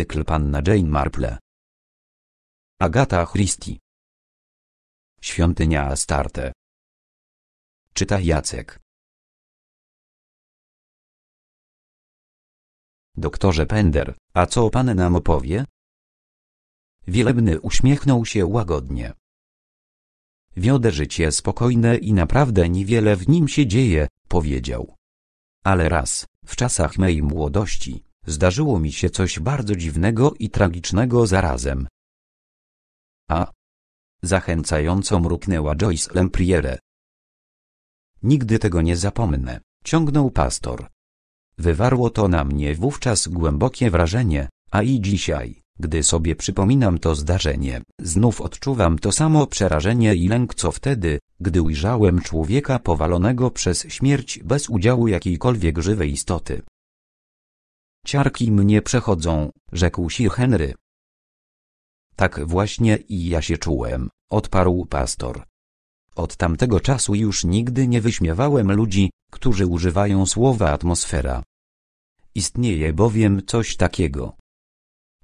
Cykl Panna Jane Marple Agata Christie Świątynia Astarte Czyta Jacek Doktorze Pender, a co pan nam opowie? Wielebny uśmiechnął się łagodnie. Wiodę życie spokojne i naprawdę niewiele w nim się dzieje, powiedział. Ale raz, w czasach mej młodości, zdarzyło mi się coś bardzo dziwnego i tragicznego zarazem. A. Zachęcająco mruknęła Joyce Lempriere. Nigdy tego nie zapomnę, ciągnął pastor. Wywarło to na mnie wówczas głębokie wrażenie, a i dzisiaj, gdy sobie przypominam to zdarzenie, znów odczuwam to samo przerażenie i lęk co wtedy, gdy ujrzałem człowieka powalonego przez śmierć bez udziału jakiejkolwiek żywej istoty. Ciarki mnie przechodzą, rzekł sir Henry. Tak właśnie i ja się czułem, odparł pastor. Od tamtego czasu już nigdy nie wyśmiewałem ludzi, którzy używają słowa atmosfera. Istnieje bowiem coś takiego.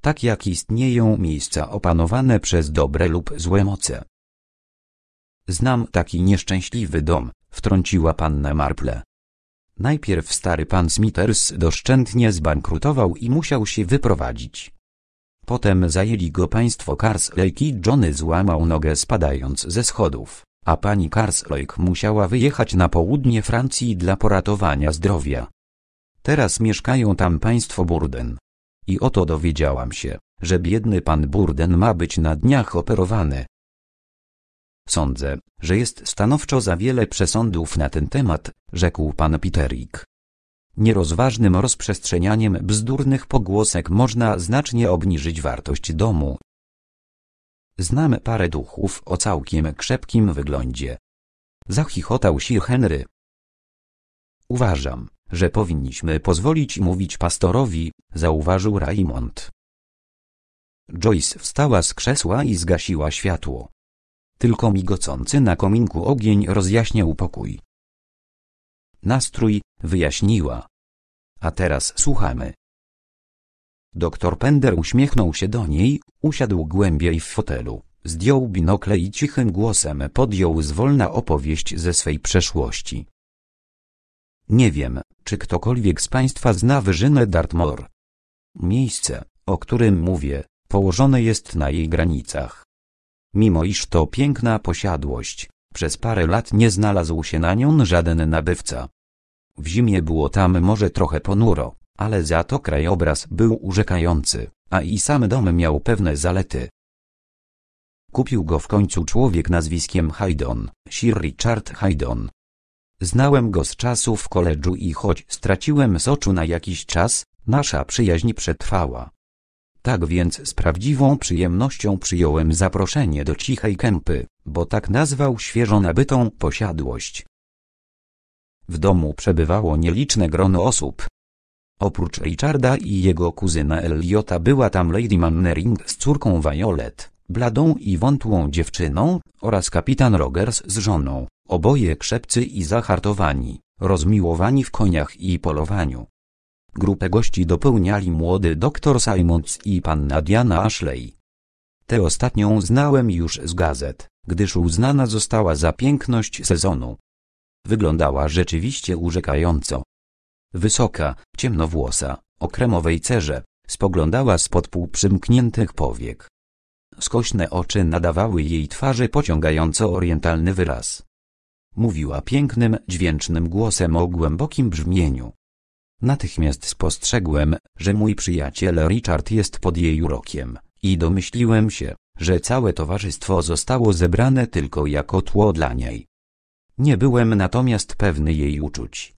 Tak jak istnieją miejsca opanowane przez dobre lub złe moce. Znam taki nieszczęśliwy dom, wtrąciła panna Marple. Najpierw stary pan Smithers doszczętnie zbankrutował i musiał się wyprowadzić. Potem zajęli go państwo Carslake Johnny złamał nogę spadając ze schodów, a pani Carslake musiała wyjechać na południe Francji dla poratowania zdrowia. Teraz mieszkają tam państwo Burden. I oto dowiedziałam się, że biedny pan Burden ma być na dniach operowany. Sądzę, że jest stanowczo za wiele przesądów na ten temat, rzekł pan Piterik. Nierozważnym rozprzestrzenianiem bzdurnych pogłosek można znacznie obniżyć wartość domu. Znam parę duchów o całkiem krzepkim wyglądzie. Zachichotał się Henry. Uważam, że powinniśmy pozwolić mówić pastorowi, zauważył Raymond. Joyce wstała z krzesła i zgasiła światło. Tylko migocący na kominku ogień rozjaśniał pokój. Nastrój wyjaśniła. A teraz słuchamy. Doktor Pender uśmiechnął się do niej, usiadł głębiej w fotelu, zdjął binokle i cichym głosem podjął zwolna opowieść ze swej przeszłości. Nie wiem, czy ktokolwiek z Państwa zna wyżynę Dartmoor. Miejsce, o którym mówię, położone jest na jej granicach. Mimo iż to piękna posiadłość, przez parę lat nie znalazł się na nią żaden nabywca. W zimie było tam może trochę ponuro, ale za to krajobraz był urzekający, a i sam dom miał pewne zalety. Kupił go w końcu człowiek nazwiskiem Haydon, Sir Richard Haydon. Znałem go z czasów w koledżu i choć straciłem z oczu na jakiś czas, nasza przyjaźń przetrwała. Tak więc z prawdziwą przyjemnością przyjąłem zaproszenie do cichej kępy, bo tak nazwał świeżo nabytą posiadłość. W domu przebywało nieliczne grono osób. Oprócz Richarda i jego kuzyna Eliota była tam Lady Mannering z córką Violet, bladą i wątłą dziewczyną, oraz kapitan Rogers z żoną, oboje krzepcy i zahartowani, rozmiłowani w koniach i polowaniu. Grupę gości dopełniali młody dr Simons i panna Diana Ashley. Tę ostatnią znałem już z gazet, gdyż uznana została za piękność sezonu. Wyglądała rzeczywiście urzekająco. Wysoka, ciemnowłosa, o kremowej cerze, spoglądała spod półprzymkniętych powiek. Skośne oczy nadawały jej twarzy pociągająco orientalny wyraz. Mówiła pięknym, dźwięcznym głosem o głębokim brzmieniu, Natychmiast spostrzegłem, że mój przyjaciel Richard jest pod jej urokiem i domyśliłem się, że całe towarzystwo zostało zebrane tylko jako tło dla niej. Nie byłem natomiast pewny jej uczuć.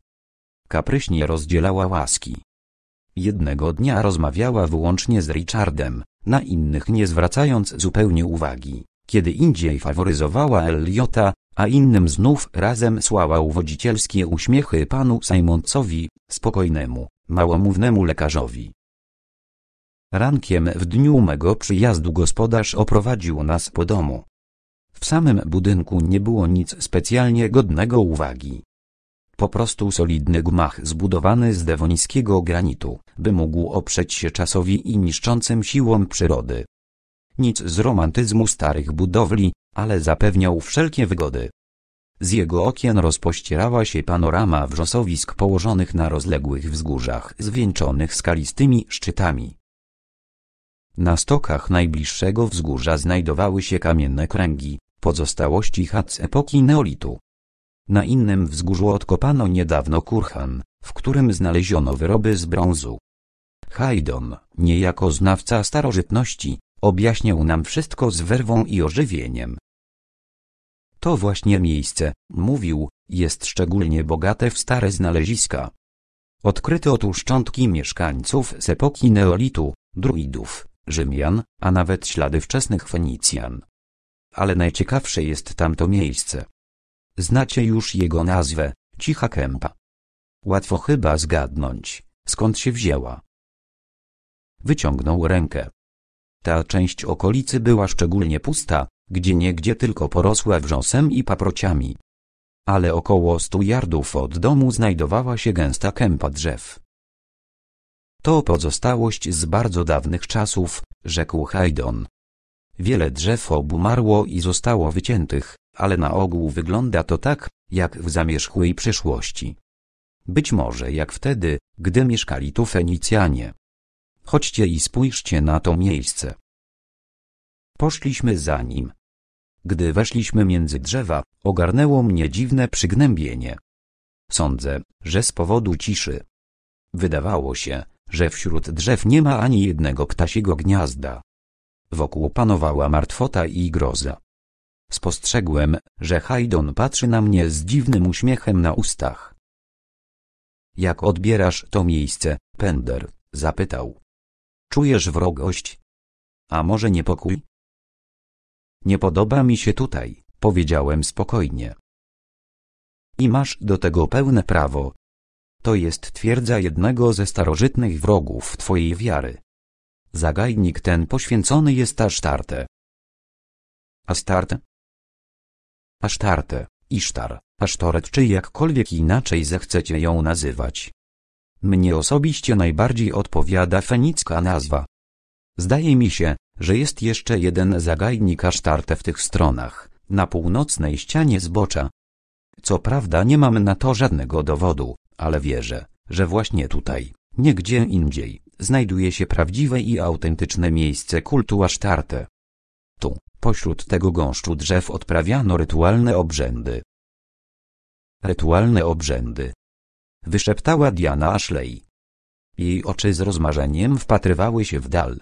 Kapryśnie rozdzielała łaski. Jednego dnia rozmawiała wyłącznie z Richardem, na innych nie zwracając zupełnie uwagi kiedy indziej faworyzowała Eliota, a innym znów razem słała uwodzicielskie uśmiechy panu Simoncowi, spokojnemu, małomównemu lekarzowi. Rankiem w dniu mego przyjazdu gospodarz oprowadził nas po domu. W samym budynku nie było nic specjalnie godnego uwagi. Po prostu solidny gmach zbudowany z dewońskiego granitu, by mógł oprzeć się czasowi i niszczącym siłom przyrody, nic z romantyzmu starych budowli, ale zapewniał wszelkie wygody. Z jego okien rozpościerała się panorama wrzosowisk położonych na rozległych wzgórzach zwieńczonych skalistymi szczytami. Na stokach najbliższego wzgórza znajdowały się kamienne kręgi, pozostałości chat z epoki neolitu. Na innym wzgórzu odkopano niedawno kurhan, w którym znaleziono wyroby z brązu. Haydon, niejako znawca starożytności, Objaśniał nam wszystko z werwą i ożywieniem. To właśnie miejsce, mówił, jest szczególnie bogate w stare znaleziska. Odkryto tu szczątki mieszkańców z epoki neolitu, druidów, Rzymian, a nawet ślady wczesnych Fenicjan. Ale najciekawsze jest tamto miejsce. Znacie już jego nazwę, Cicha Kępa. Łatwo chyba zgadnąć, skąd się wzięła. Wyciągnął rękę. Ta część okolicy była szczególnie pusta, gdzie niegdzie tylko porosła wrzosem i paprociami. Ale około stu jardów od domu znajdowała się gęsta kępa drzew. To pozostałość z bardzo dawnych czasów, rzekł Hajdon. Wiele drzew obumarło i zostało wyciętych, ale na ogół wygląda to tak, jak w zamierzchłej przyszłości. Być może jak wtedy, gdy mieszkali tu Fenicjanie. Chodźcie i spójrzcie na to miejsce. Poszliśmy za nim. Gdy weszliśmy między drzewa, ogarnęło mnie dziwne przygnębienie. Sądzę, że z powodu ciszy. Wydawało się, że wśród drzew nie ma ani jednego ptasiego gniazda. Wokół panowała martwota i groza. Spostrzegłem, że Haydon patrzy na mnie z dziwnym uśmiechem na ustach. Jak odbierasz to miejsce, Pender? zapytał. Czujesz wrogość? A może niepokój? Nie podoba mi się tutaj, powiedziałem spokojnie. I masz do tego pełne prawo. To jest twierdza jednego ze starożytnych wrogów twojej wiary. Zagajnik ten poświęcony jest Asztarte. Astarte? Asztarte, Isztar, Asztoret czy jakkolwiek inaczej zechcecie ją nazywać. Mnie osobiście najbardziej odpowiada fenicka nazwa. Zdaje mi się, że jest jeszcze jeden zagajnik asztarte w tych stronach, na północnej ścianie zbocza. Co prawda nie mam na to żadnego dowodu, ale wierzę, że właśnie tutaj, nie gdzie indziej, znajduje się prawdziwe i autentyczne miejsce kultu asztarte. Tu, pośród tego gąszczu drzew odprawiano rytualne obrzędy. Rytualne obrzędy, wyszeptała Diana Ashley. Jej oczy z rozmarzeniem wpatrywały się w dal.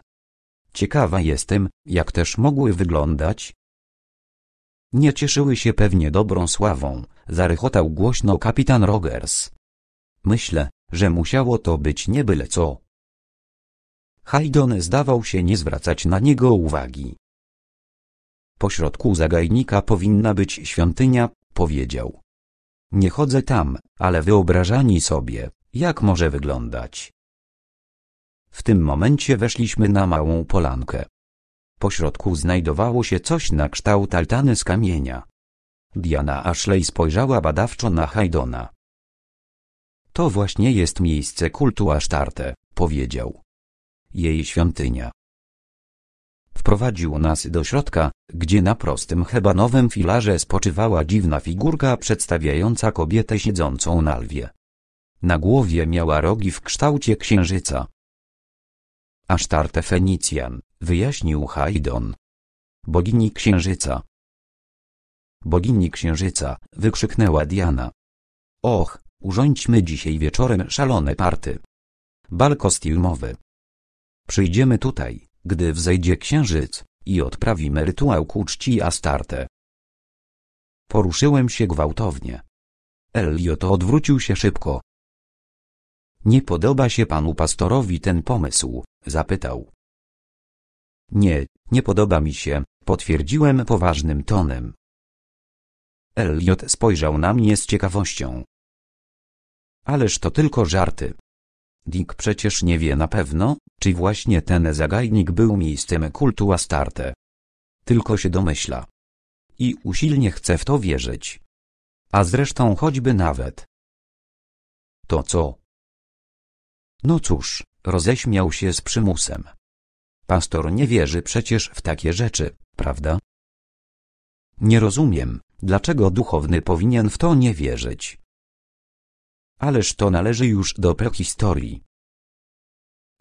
Ciekawa jestem, jak też mogły wyglądać. Nie cieszyły się pewnie dobrą sławą, zarychotał głośno kapitan Rogers. Myślę, że musiało to być nie byle co. Haydon zdawał się nie zwracać na niego uwagi. Pośrodku zagajnika powinna być świątynia, powiedział. Nie chodzę tam, ale wyobrażani sobie, jak może wyglądać. W tym momencie weszliśmy na małą polankę. Po środku znajdowało się coś na kształt altany z kamienia. Diana Ashley spojrzała badawczo na Haydona. To właśnie jest miejsce kultu Asztarte, powiedział. Jej świątynia. Wprowadził nas do środka, gdzie na prostym hebanowym filarze spoczywała dziwna figurka przedstawiająca kobietę siedzącą na lwie. Na głowie miała rogi w kształcie księżyca. Asztarte Fenicjan, wyjaśnił Haydon. Bogini księżyca. Bogini księżyca, wykrzyknęła Diana. Och, urządźmy dzisiaj wieczorem szalone party. Bal kostiumowy. Przyjdziemy tutaj, gdy wzejdzie księżyc i odprawimy rytuał ku czci Astarte. Poruszyłem się gwałtownie. Elliot odwrócił się szybko. Nie podoba się panu pastorowi ten pomysł, zapytał. Nie, nie podoba mi się, potwierdziłem poważnym tonem. Elliot spojrzał na mnie z ciekawością. Ależ to tylko żarty. Dick przecież nie wie na pewno, czy właśnie ten zagajnik był miejscem kultu Astarte. Tylko się domyśla. I usilnie chce w to wierzyć. A zresztą choćby nawet. To co? No cóż, roześmiał się z przymusem. Pastor nie wierzy przecież w takie rzeczy, prawda? Nie rozumiem, dlaczego duchowny powinien w to nie wierzyć. Ależ to należy już do prehistorii.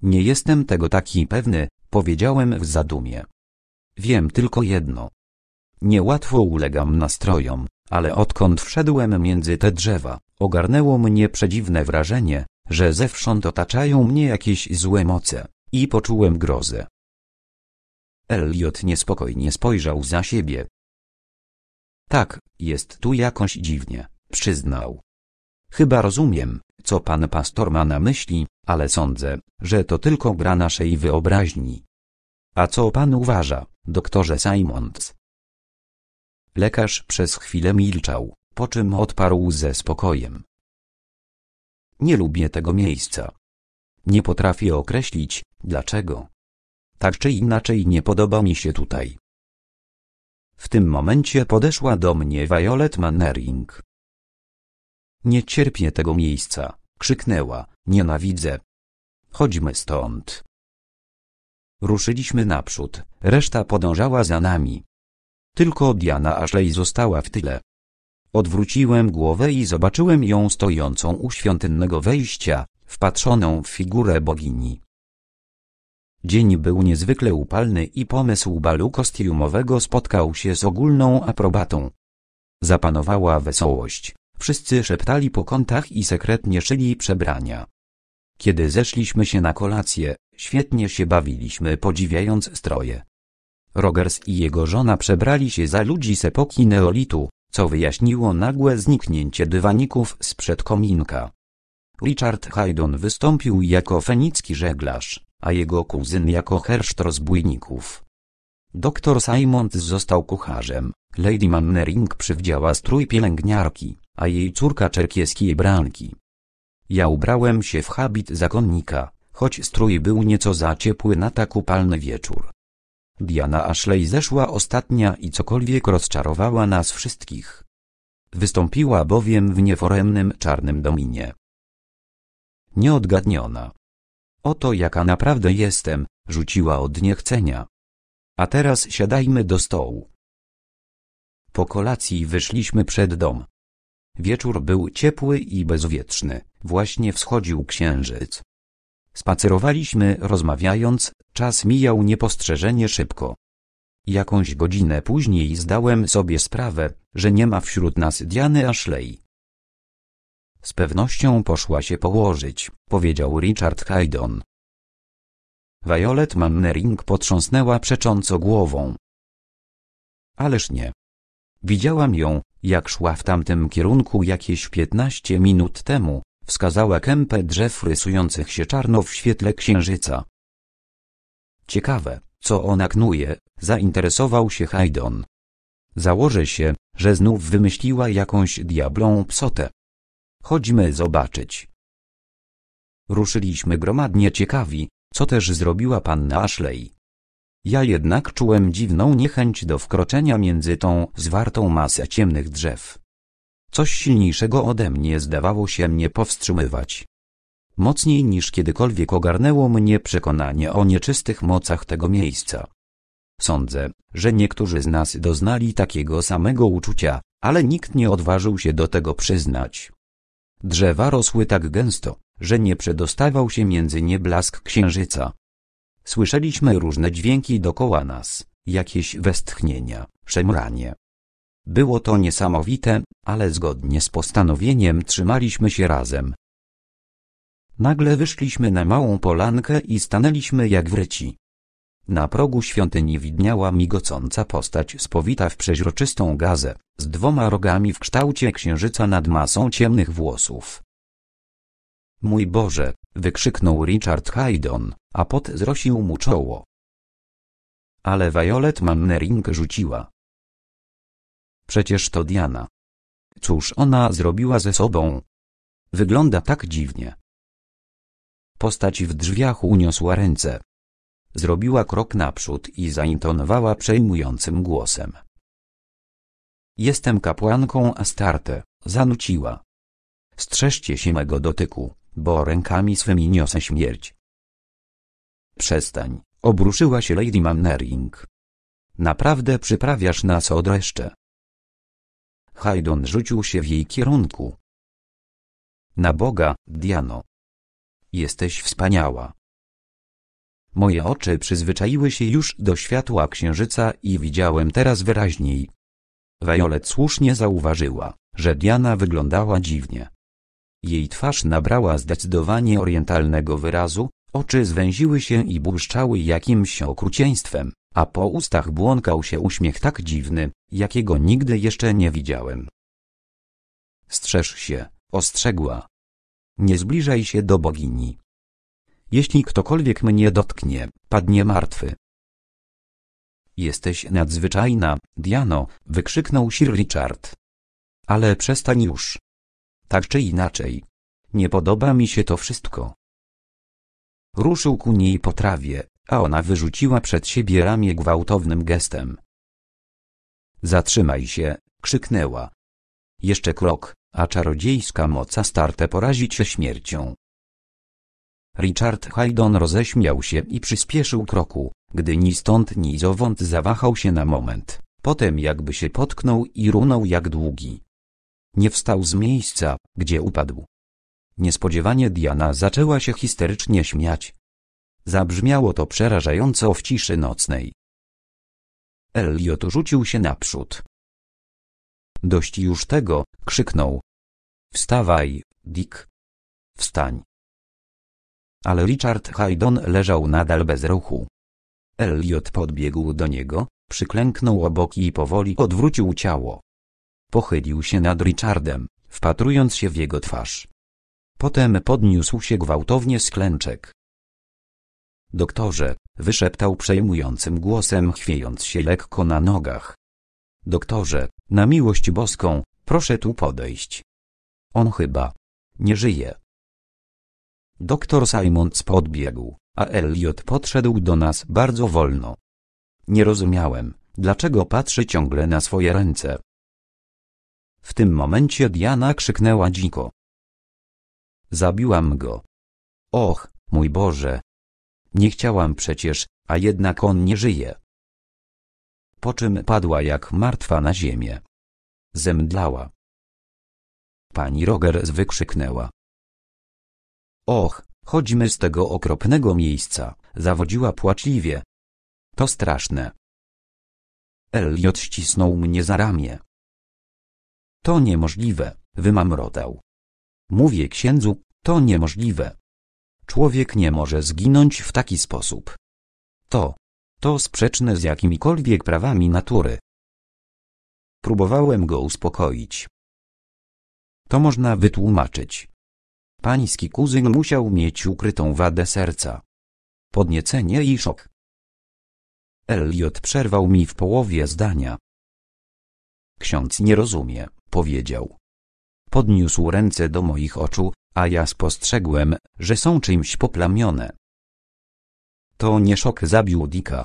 Nie jestem tego taki pewny, powiedziałem w zadumie. Wiem tylko jedno. Niełatwo ulegam nastrojom, ale odkąd wszedłem między te drzewa, ogarnęło mnie przedziwne wrażenie, że zewsząd otaczają mnie jakieś złe moce, i poczułem grozę. Elliot niespokojnie spojrzał za siebie. Tak, jest tu jakoś dziwnie, przyznał. Chyba rozumiem, co pan pastor ma na myśli, ale sądzę, że to tylko gra naszej wyobraźni. A co pan uważa, doktorze Simons? Lekarz przez chwilę milczał, po czym odparł ze spokojem. Nie lubię tego miejsca. Nie potrafię określić, dlaczego. Tak czy inaczej nie podoba mi się tutaj. W tym momencie podeszła do mnie Violet Mannering, nie cierpię tego miejsca, krzyknęła, nienawidzę. Chodźmy stąd. Ruszyliśmy naprzód, reszta podążała za nami. Tylko Diana Ashley została w tyle. Odwróciłem głowę i zobaczyłem ją stojącą u świątynnego wejścia, wpatrzoną w figurę bogini. Dzień był niezwykle upalny i pomysł balu kostiumowego spotkał się z ogólną aprobatą. Zapanowała wesołość. Wszyscy szeptali po kątach i sekretnie szyli przebrania. Kiedy zeszliśmy się na kolację, świetnie się bawiliśmy podziwiając stroje. Rogers i jego żona przebrali się za ludzi z epoki neolitu, co wyjaśniło nagłe zniknięcie dywaników sprzed kominka. Richard Haydon wystąpił jako fenicki żeglarz, a jego kuzyn jako herszt rozbójników. Doktor Simons został kucharzem, Lady Mannering przywdziała strój pielęgniarki a jej córka czerkieskiej branki. Ja ubrałem się w habit zakonnika, choć strój był nieco za ciepły na tak upalny wieczór. Diana Ashley zeszła ostatnia i cokolwiek rozczarowała nas wszystkich. Wystąpiła bowiem w nieforemnym czarnym dominie. Nieodgadniona. Oto jaka naprawdę jestem, rzuciła od niechcenia. A teraz siadajmy do stołu. Po kolacji wyszliśmy przed dom. Wieczór był ciepły i bezwietrzny, właśnie wschodził księżyc. Spacerowaliśmy rozmawiając, czas mijał niepostrzeżenie szybko. Jakąś godzinę później zdałem sobie sprawę, że nie ma wśród nas Diany Ashley. Z pewnością poszła się położyć, powiedział Richard Haydon. Violet Mannering potrząsnęła przecząco głową. Ależ nie. Widziałam ją, jak szła w tamtym kierunku jakieś 15 minut temu, wskazała kępę drzew rysujących się czarno w świetle księżyca. Ciekawe, co ona knuje, zainteresował się Haydon. Założę się, że znów wymyśliła jakąś diablą psotę. Chodźmy zobaczyć. Ruszyliśmy gromadnie ciekawi, co też zrobiła panna Ashley. Ja jednak czułem dziwną niechęć do wkroczenia między tą zwartą masę ciemnych drzew. Coś silniejszego ode mnie zdawało się mnie powstrzymywać. Mocniej niż kiedykolwiek ogarnęło mnie przekonanie o nieczystych mocach tego miejsca. Sądzę, że niektórzy z nas doznali takiego samego uczucia, ale nikt nie odważył się do tego przyznać. Drzewa rosły tak gęsto, że nie przedostawał się między nie blask księżyca, Słyszeliśmy różne dźwięki dokoła nas, jakieś westchnienia, szemranie. Było to niesamowite, ale zgodnie z postanowieniem trzymaliśmy się razem. Nagle wyszliśmy na małą polankę i stanęliśmy jak wryci. Na progu świątyni widniała migocąca postać spowita w przeźroczystą gazę, z dwoma rogami w kształcie księżyca nad masą ciemnych włosów. Mój Boże, wykrzyknął Richard Haydon, a pot zrosił mu czoło. Ale Violet Mannering rzuciła. Przecież to Diana. Cóż ona zrobiła ze sobą? Wygląda tak dziwnie. Postać w drzwiach uniosła ręce. Zrobiła krok naprzód i zaintonowała przejmującym głosem. Jestem kapłanką Astarte, zanuciła. Strzeżcie się mego dotyku bo rękami swymi niosę śmierć. Przestań, obruszyła się Lady Mannering. Naprawdę przyprawiasz nas o dreszcze. Haydon rzucił się w jej kierunku. Na Boga, Diano. Jesteś wspaniała. Moje oczy przyzwyczaiły się już do światła księżyca i widziałem teraz wyraźniej. Violet słusznie zauważyła, że Diana wyglądała dziwnie. Jej twarz nabrała zdecydowanie orientalnego wyrazu, oczy zwęziły się i błyszczały jakimś okrucieństwem, a po ustach błąkał się uśmiech tak dziwny, jakiego nigdy jeszcze nie widziałem. Strzeż się, ostrzegła. Nie zbliżaj się do bogini. Jeśli ktokolwiek mnie dotknie, padnie martwy. Jesteś nadzwyczajna, Diano, wykrzyknął Sir Richard. Ale przestań już. Tak czy inaczej, nie podoba mi się to wszystko. Ruszył ku niej po trawie, a ona wyrzuciła przed siebie ramię gwałtownym gestem. Zatrzymaj się, krzyknęła. Jeszcze krok, a czarodziejska moca starte porazi cię śmiercią. Richard Haydon roześmiał się i przyspieszył kroku, gdy ni stąd ni zowąd zawahał się na moment, potem jakby się potknął i runął jak długi, nie wstał z miejsca, gdzie upadł. Niespodziewanie Diana zaczęła się histerycznie śmiać. Zabrzmiało to przerażająco w ciszy nocnej. Elliot rzucił się naprzód. Dość już tego, krzyknął. Wstawaj, Dick. Wstań. Ale Richard Haydon leżał nadal bez ruchu. Elliot podbiegł do niego, przyklęknął obok i powoli odwrócił ciało. Pochylił się nad Richardem, wpatrując się w jego twarz. Potem podniósł się gwałtownie z klęczek. Doktorze, wyszeptał przejmującym głosem chwiejąc się lekko na nogach. Doktorze, na miłość boską, proszę tu podejść. On chyba nie żyje. Doktor Simons podbiegł, a Elliot podszedł do nas bardzo wolno. Nie rozumiałem, dlaczego patrzy ciągle na swoje ręce, w tym momencie Diana krzyknęła dziko. Zabiłam go. Och, mój Boże. Nie chciałam przecież, a jednak on nie żyje. Po czym padła jak martwa na ziemię. Zemdlała. Pani Rogers wykrzyknęła. Och, chodźmy z tego okropnego miejsca, zawodziła płaczliwie. To straszne. Elliot ścisnął mnie za ramię. To niemożliwe, wymamrotał. Mówię księdzu, to niemożliwe. Człowiek nie może zginąć w taki sposób. To, to sprzeczne z jakimikolwiek prawami natury. Próbowałem go uspokoić. To można wytłumaczyć. Pański kuzyn musiał mieć ukrytą wadę serca. Podniecenie i szok. Elliot przerwał mi w połowie zdania. Ksiądz nie rozumie powiedział. Podniósł ręce do moich oczu, a ja spostrzegłem, że są czymś poplamione. To nie szok zabił Dika.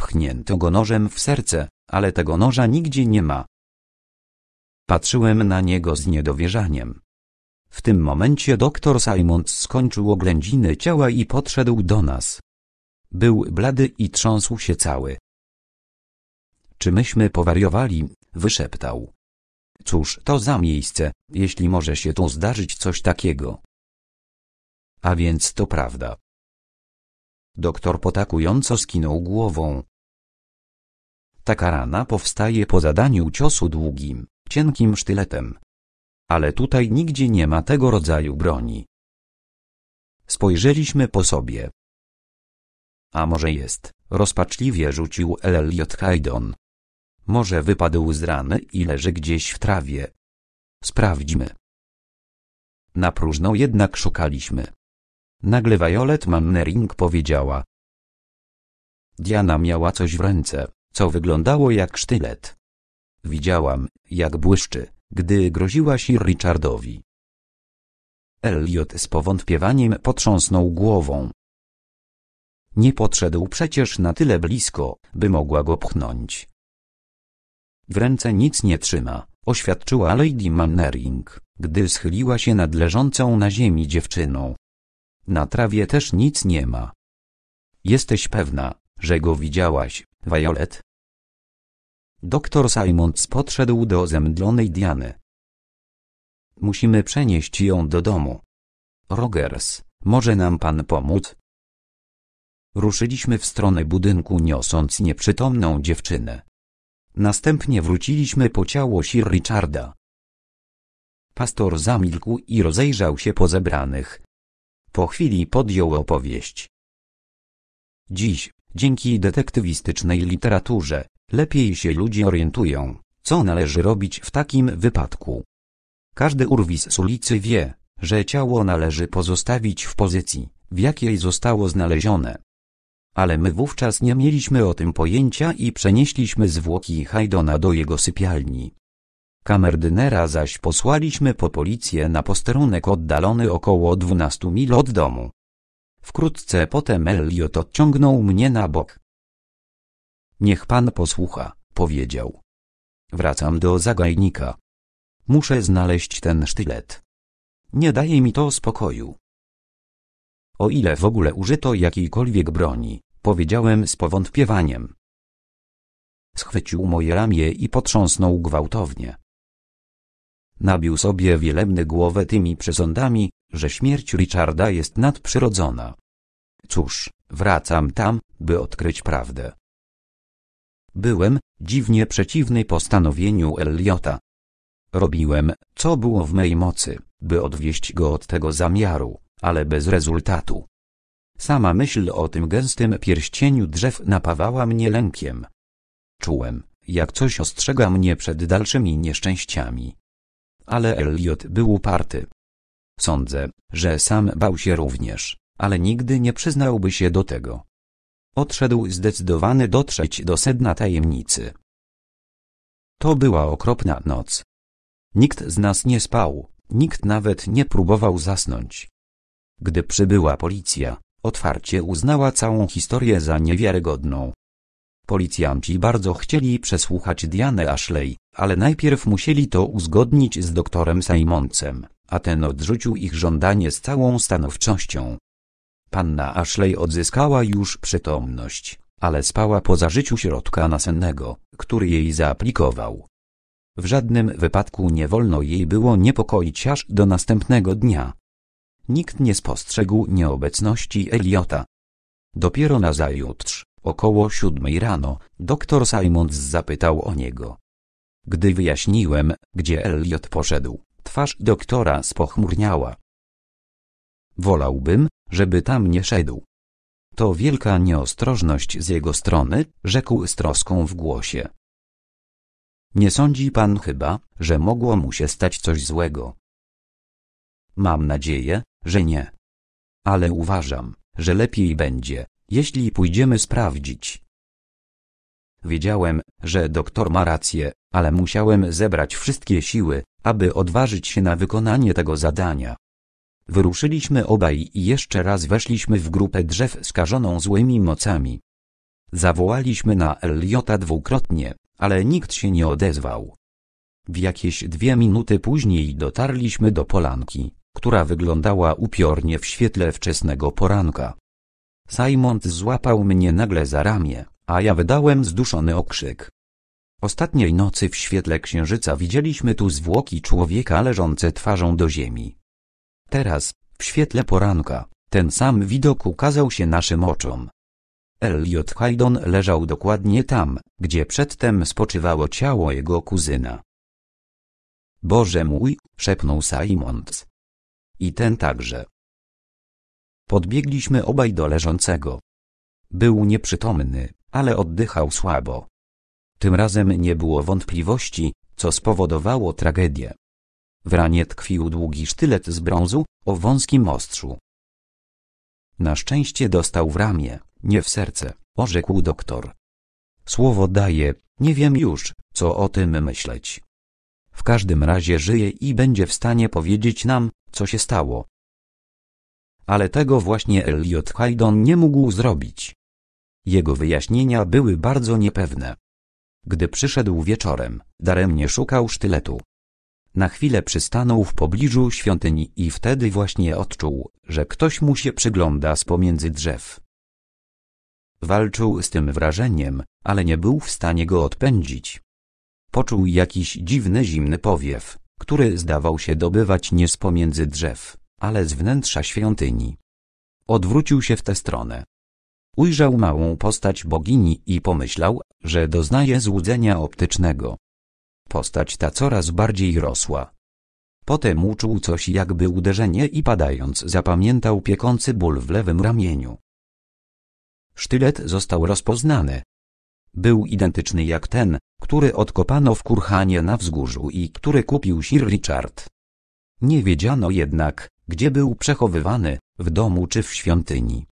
Pchnięto go nożem w serce, ale tego noża nigdzie nie ma. Patrzyłem na niego z niedowierzaniem. W tym momencie doktor Simons skończył oględziny ciała i podszedł do nas. Był blady i trząsł się cały. Czy myśmy powariowali? wyszeptał. Cóż to za miejsce, jeśli może się tu zdarzyć coś takiego? A więc to prawda. Doktor potakująco skinął głową. Taka rana powstaje po zadaniu ciosu długim, cienkim sztyletem. Ale tutaj nigdzie nie ma tego rodzaju broni. Spojrzeliśmy po sobie. A może jest, rozpaczliwie rzucił L.L.J. Haydon. Może wypadł z rany i leży gdzieś w trawie. Sprawdźmy. Na próżno jednak szukaliśmy. Nagle Violet Mannering powiedziała. Diana miała coś w ręce, co wyglądało jak sztylet. Widziałam, jak błyszczy, gdy groziła się Richardowi. Elliot z powątpiewaniem potrząsnął głową. Nie podszedł przecież na tyle blisko, by mogła go pchnąć. W ręce nic nie trzyma, oświadczyła Lady Mannering, gdy schyliła się nad leżącą na ziemi dziewczyną. Na trawie też nic nie ma. Jesteś pewna, że go widziałaś, Violet? Doktor Simons podszedł do zemdlonej Diany. Musimy przenieść ją do domu. Rogers, może nam pan pomóc? Ruszyliśmy w stronę budynku niosąc nieprzytomną dziewczynę. Następnie wróciliśmy po ciało Sir Richarda. Pastor zamilkł i rozejrzał się po zebranych. Po chwili podjął opowieść. Dziś, dzięki detektywistycznej literaturze, lepiej się ludzie orientują, co należy robić w takim wypadku. Każdy urwis z ulicy wie, że ciało należy pozostawić w pozycji, w jakiej zostało znalezione ale my wówczas nie mieliśmy o tym pojęcia i przenieśliśmy zwłoki Hajdona do jego sypialni. Kamerdynera zaś posłaliśmy po policję na posterunek oddalony około 12 mil od domu. Wkrótce potem Elliot odciągnął mnie na bok. Niech pan posłucha, powiedział. Wracam do zagajnika. Muszę znaleźć ten sztylet. Nie daje mi to spokoju. O ile w ogóle użyto jakiejkolwiek broni, powiedziałem z powątpiewaniem. Schwycił moje ramię i potrząsnął gwałtownie. Nabił sobie wielebny głowę tymi przesądami, że śmierć Richarda jest nadprzyrodzona. Cóż, wracam tam, by odkryć prawdę. Byłem dziwnie przeciwny postanowieniu Eliota. Robiłem, co było w mej mocy, by odwieść go od tego zamiaru, ale bez rezultatu. Sama myśl o tym gęstym pierścieniu drzew napawała mnie lękiem. Czułem, jak coś ostrzega mnie przed dalszymi nieszczęściami. Ale Elliot był uparty. Sądzę, że sam bał się również, ale nigdy nie przyznałby się do tego. Odszedł zdecydowany dotrzeć do sedna tajemnicy. To była okropna noc. Nikt z nas nie spał, nikt nawet nie próbował zasnąć. Gdy przybyła policja, Otwarcie uznała całą historię za niewiarygodną. Policjanci bardzo chcieli przesłuchać Diane Ashley, ale najpierw musieli to uzgodnić z doktorem Simoncem, a ten odrzucił ich żądanie z całą stanowczością. Panna Ashley odzyskała już przytomność, ale spała po zażyciu środka nasennego, który jej zaaplikował. W żadnym wypadku nie wolno jej było niepokoić aż do następnego dnia. Nikt nie spostrzegł nieobecności Eliota. Dopiero nazajutrz, około siódmej rano, doktor Simons zapytał o niego. Gdy wyjaśniłem, gdzie Eliot poszedł, twarz doktora spochmurniała. Wolałbym, żeby tam nie szedł. To wielka nieostrożność z jego strony, rzekł z troską w głosie. Nie sądzi pan chyba, że mogło mu się stać coś złego? Mam nadzieję, że nie. Ale uważam, że lepiej będzie, jeśli pójdziemy sprawdzić. Wiedziałem, że doktor ma rację, ale musiałem zebrać wszystkie siły, aby odważyć się na wykonanie tego zadania. Wyruszyliśmy obaj i jeszcze raz weszliśmy w grupę drzew skażoną złymi mocami. Zawołaliśmy na Eliota dwukrotnie, ale nikt się nie odezwał. W jakieś dwie minuty później dotarliśmy do polanki która wyglądała upiornie w świetle wczesnego poranka. Simon złapał mnie nagle za ramię, a ja wydałem zduszony okrzyk. Ostatniej nocy w świetle księżyca widzieliśmy tu zwłoki człowieka leżące twarzą do ziemi. Teraz, w świetle poranka, ten sam widok ukazał się naszym oczom. Elliot Haydon leżał dokładnie tam, gdzie przedtem spoczywało ciało jego kuzyna. Boże mój, szepnął Simons. I ten także. Podbiegliśmy obaj do leżącego. Był nieprzytomny, ale oddychał słabo. Tym razem nie było wątpliwości, co spowodowało tragedię. W ranie tkwił długi sztylet z brązu o wąskim ostrzu. Na szczęście dostał w ramię, nie w serce, orzekł doktor. Słowo daje, nie wiem już, co o tym myśleć. W każdym razie żyje i będzie w stanie powiedzieć nam, co się stało. Ale tego właśnie Elliot Haydon nie mógł zrobić. Jego wyjaśnienia były bardzo niepewne. Gdy przyszedł wieczorem, daremnie szukał sztyletu. Na chwilę przystanął w pobliżu świątyni i wtedy właśnie odczuł, że ktoś mu się przygląda z pomiędzy drzew. Walczył z tym wrażeniem, ale nie był w stanie go odpędzić. Poczuł jakiś dziwny zimny powiew, który zdawał się dobywać nie z pomiędzy drzew, ale z wnętrza świątyni. Odwrócił się w tę stronę. Ujrzał małą postać bogini i pomyślał, że doznaje złudzenia optycznego. Postać ta coraz bardziej rosła. Potem uczuł coś jakby uderzenie i padając zapamiętał piekący ból w lewym ramieniu. Sztylet został rozpoznany, był identyczny jak ten, który odkopano w Kurhanie na wzgórzu i który kupił Sir Richard. Nie wiedziano jednak, gdzie był przechowywany, w domu czy w świątyni.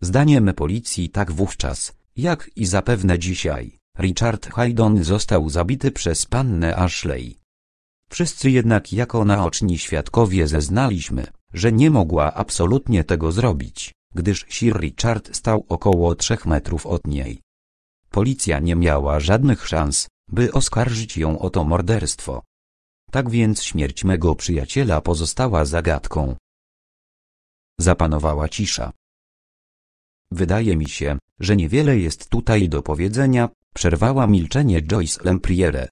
Zdaniem policji tak wówczas, jak i zapewne dzisiaj, Richard Haydon został zabity przez pannę Ashley. Wszyscy jednak jako naoczni świadkowie zeznaliśmy, że nie mogła absolutnie tego zrobić, gdyż Sir Richard stał około trzech metrów od niej, Policja nie miała żadnych szans, by oskarżyć ją o to morderstwo. Tak więc śmierć mego przyjaciela pozostała zagadką. Zapanowała cisza. Wydaje mi się, że niewiele jest tutaj do powiedzenia, przerwała milczenie Joyce Lempriere.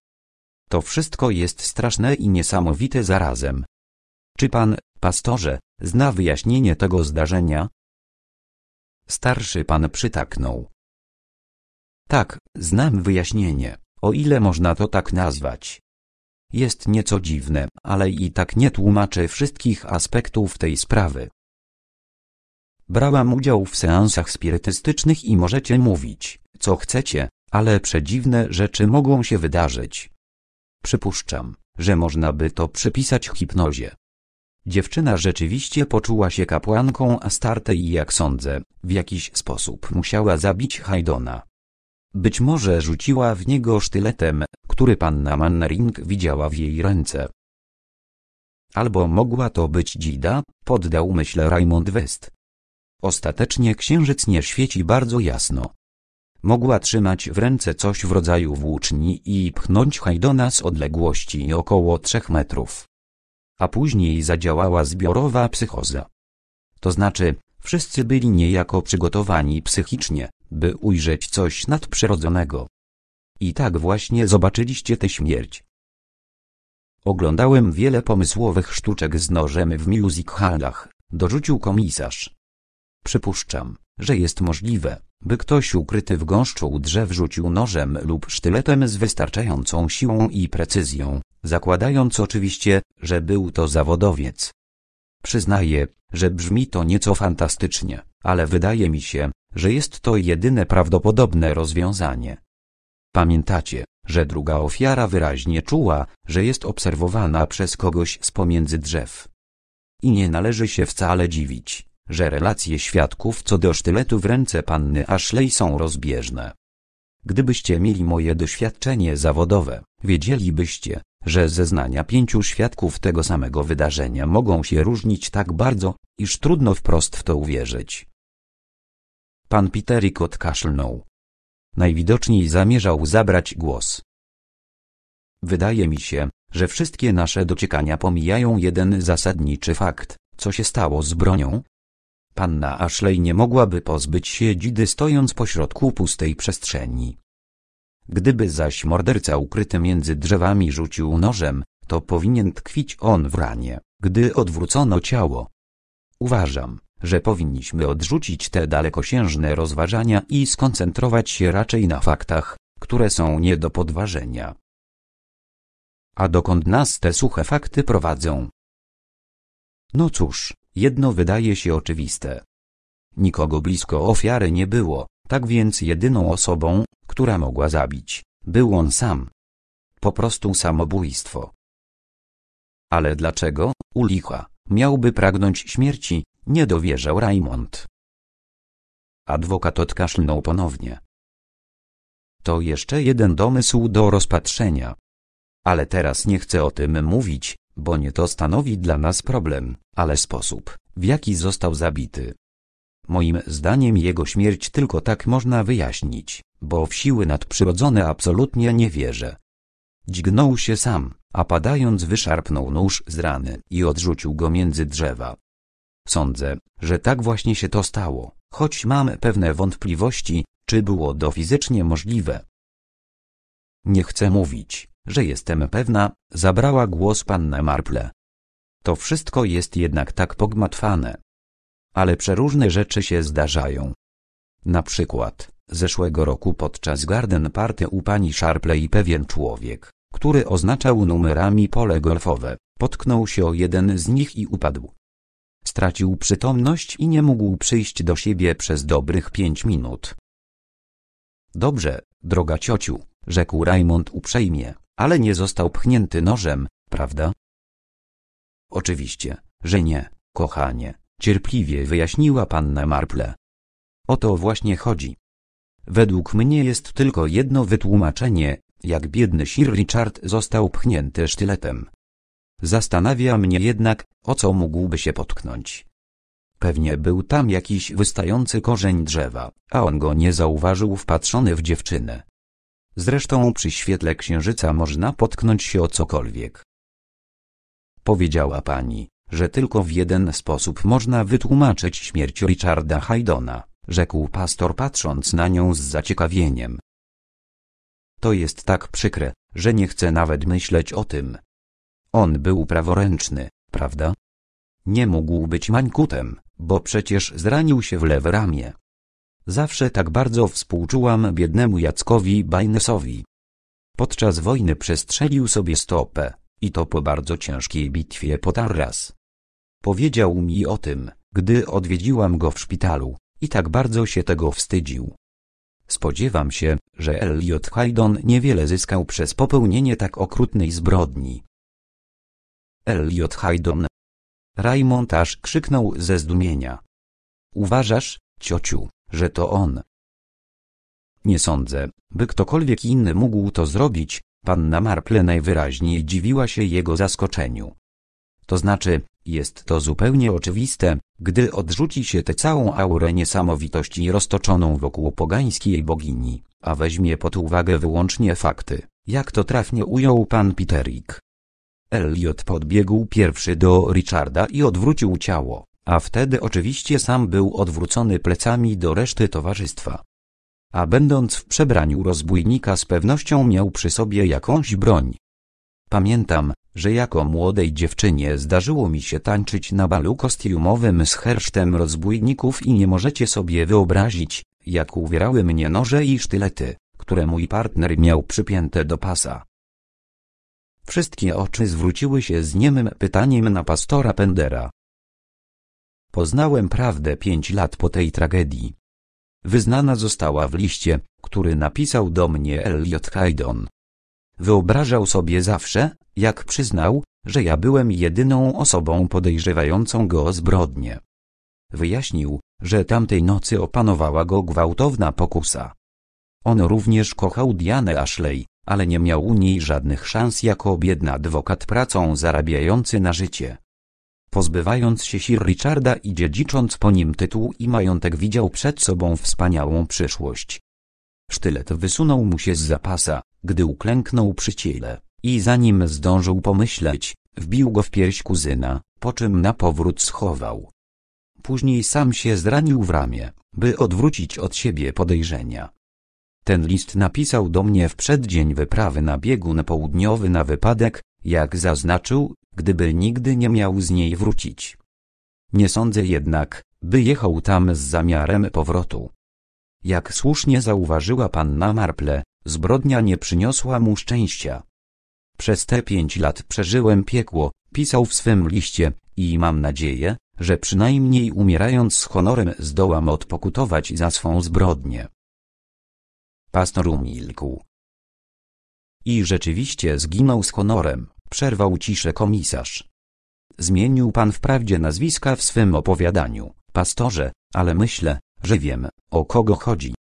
To wszystko jest straszne i niesamowite zarazem. Czy pan, pastorze, zna wyjaśnienie tego zdarzenia? Starszy pan przytaknął. Tak, znam wyjaśnienie, o ile można to tak nazwać. Jest nieco dziwne, ale i tak nie tłumaczę wszystkich aspektów tej sprawy. Brałam udział w seansach spirytystycznych i możecie mówić, co chcecie, ale przedziwne rzeczy mogą się wydarzyć. Przypuszczam, że można by to przypisać hipnozie. Dziewczyna rzeczywiście poczuła się kapłanką Astarte i jak sądzę, w jakiś sposób musiała zabić Hajdona. Być może rzuciła w niego sztyletem, który panna Mannering widziała w jej ręce. Albo mogła to być dzida, poddał myśl Raymond West. Ostatecznie księżyc nie świeci bardzo jasno. Mogła trzymać w ręce coś w rodzaju włóczni i pchnąć Hajdona z odległości około trzech metrów. A później zadziałała zbiorowa psychoza. To znaczy, wszyscy byli niejako przygotowani psychicznie, by ujrzeć coś nadprzyrodzonego. I tak właśnie zobaczyliście tę śmierć. Oglądałem wiele pomysłowych sztuczek z nożem w music hallach, dorzucił komisarz. Przypuszczam, że jest możliwe, by ktoś ukryty w gąszczu drzew rzucił nożem lub sztyletem z wystarczającą siłą i precyzją, zakładając oczywiście, że był to zawodowiec. Przyznaję, że brzmi to nieco fantastycznie, ale wydaje mi się, że jest to jedyne prawdopodobne rozwiązanie. Pamiętacie, że druga ofiara wyraźnie czuła, że jest obserwowana przez kogoś z pomiędzy drzew. I nie należy się wcale dziwić, że relacje świadków co do sztyletu w ręce panny Ashley są rozbieżne. Gdybyście mieli moje doświadczenie zawodowe, wiedzielibyście, że zeznania pięciu świadków tego samego wydarzenia mogą się różnić tak bardzo, iż trudno wprost w to uwierzyć. Pan Peterik odkaszlnął. Najwidoczniej zamierzał zabrać głos. Wydaje mi się, że wszystkie nasze dociekania pomijają jeden zasadniczy fakt. Co się stało z bronią? Panna Ashley nie mogłaby pozbyć się dzidy stojąc pośrodku pustej przestrzeni. Gdyby zaś morderca ukryty między drzewami rzucił nożem, to powinien tkwić on w ranie, gdy odwrócono ciało. Uważam, że powinniśmy odrzucić te dalekosiężne rozważania i skoncentrować się raczej na faktach, które są nie do podważenia. A dokąd nas te suche fakty prowadzą? No cóż, jedno wydaje się oczywiste. Nikogo blisko ofiary nie było, tak więc jedyną osobą, która mogła zabić, był on sam. Po prostu samobójstwo. Ale dlaczego, licha, miałby pragnąć śmierci, nie dowierzał Raymond. Adwokat odkaszlnął ponownie. To jeszcze jeden domysł do rozpatrzenia. Ale teraz nie chcę o tym mówić, bo nie to stanowi dla nas problem, ale sposób, w jaki został zabity. Moim zdaniem jego śmierć tylko tak można wyjaśnić, bo w siły nadprzyrodzone absolutnie nie wierzę. Dźgnął się sam, a padając wyszarpnął nóż z rany i odrzucił go między drzewa. Sądzę, że tak właśnie się to stało, choć mam pewne wątpliwości, czy było to fizycznie możliwe. Nie chcę mówić, że jestem pewna, zabrała głos panna Marple. To wszystko jest jednak tak pogmatwane. Ale przeróżne rzeczy się zdarzają. Na przykład, zeszłego roku podczas garden party u pani Sharpley pewien człowiek, który oznaczał numerami pole golfowe, potknął się o jeden z nich i upadł. Stracił przytomność i nie mógł przyjść do siebie przez dobrych pięć minut. Dobrze, droga ciociu, rzekł Raymond uprzejmie, ale nie został pchnięty nożem, prawda? Oczywiście, że nie, kochanie, cierpliwie wyjaśniła panna Marple. O to właśnie chodzi. Według mnie jest tylko jedno wytłumaczenie, jak biedny Sir Richard został pchnięty sztyletem. Zastanawia mnie jednak, o co mógłby się potknąć. Pewnie był tam jakiś wystający korzeń drzewa, a on go nie zauważył wpatrzony w dziewczynę. Zresztą przy świetle księżyca można potknąć się o cokolwiek. Powiedziała pani, że tylko w jeden sposób można wytłumaczyć śmierć Richarda Haydona, rzekł pastor patrząc na nią z zaciekawieniem. To jest tak przykre, że nie chcę nawet myśleć o tym, on był praworęczny, prawda? Nie mógł być mańkutem, bo przecież zranił się w lewe ramię. Zawsze tak bardzo współczułam biednemu Jackowi Bajnesowi. Podczas wojny przestrzelił sobie stopę, i to po bardzo ciężkiej bitwie po Tarras. Powiedział mi o tym, gdy odwiedziłam go w szpitalu, i tak bardzo się tego wstydził. Spodziewam się, że Elliot Haydon niewiele zyskał przez popełnienie tak okrutnej zbrodni. Elliot Haydon. Raymond aż krzyknął ze zdumienia. Uważasz, ciociu, że to on? Nie sądzę, by ktokolwiek inny mógł to zrobić, panna Marple najwyraźniej dziwiła się jego zaskoczeniu. To znaczy, jest to zupełnie oczywiste, gdy odrzuci się tę całą aurę niesamowitości roztoczoną wokół pogańskiej bogini, a weźmie pod uwagę wyłącznie fakty, jak to trafnie ujął pan Peterik? Elliot podbiegł pierwszy do Richarda i odwrócił ciało, a wtedy oczywiście sam był odwrócony plecami do reszty towarzystwa. A będąc w przebraniu rozbójnika z pewnością miał przy sobie jakąś broń. Pamiętam, że jako młodej dziewczynie zdarzyło mi się tańczyć na balu kostiumowym z hersztem rozbójników i nie możecie sobie wyobrazić, jak uwierały mnie noże i sztylety, które mój partner miał przypięte do pasa. Wszystkie oczy zwróciły się z niemym pytaniem na pastora Pendera. Poznałem prawdę pięć lat po tej tragedii. Wyznana została w liście, który napisał do mnie Elliot Haydon. Wyobrażał sobie zawsze, jak przyznał, że ja byłem jedyną osobą podejrzewającą go o zbrodnie. Wyjaśnił, że tamtej nocy opanowała go gwałtowna pokusa. On również kochał Diane Ashley, ale nie miał u niej żadnych szans jako biedny adwokat pracą zarabiający na życie. Pozbywając się Sir Richarda i dziedzicząc po nim tytuł i majątek widział przed sobą wspaniałą przyszłość. Sztylet wysunął mu się z zapasa, gdy uklęknął przy ciele, i zanim zdążył pomyśleć, wbił go w pierś kuzyna, po czym na powrót schował. Później sam się zranił w ramię, by odwrócić od siebie podejrzenia. Ten list napisał do mnie w przeddzień wyprawy na biegun południowy na wypadek, jak zaznaczył, gdyby nigdy nie miał z niej wrócić. Nie sądzę jednak, by jechał tam z zamiarem powrotu. Jak słusznie zauważyła panna Marple, zbrodnia nie przyniosła mu szczęścia. Przez te pięć lat przeżyłem piekło, pisał w swym liście, i mam nadzieję, że przynajmniej umierając z honorem zdołam odpokutować za swą zbrodnię. Pastor umilkł. I rzeczywiście zginął z honorem, przerwał ciszę komisarz. Zmienił pan wprawdzie nazwiska w swym opowiadaniu, pastorze, ale myślę, że wiem, o kogo chodzi.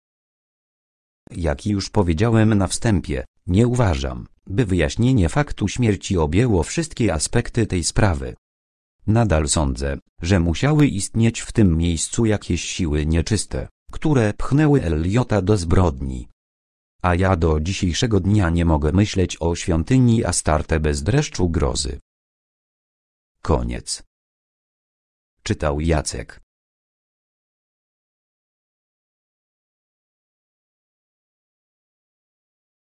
Jak już powiedziałem na wstępie, nie uważam, by wyjaśnienie faktu śmierci objęło wszystkie aspekty tej sprawy. Nadal sądzę, że musiały istnieć w tym miejscu jakieś siły nieczyste, które pchnęły Eliota do zbrodni a ja do dzisiejszego dnia nie mogę myśleć o świątyni Astarte bez dreszczu grozy. Koniec. Czytał Jacek.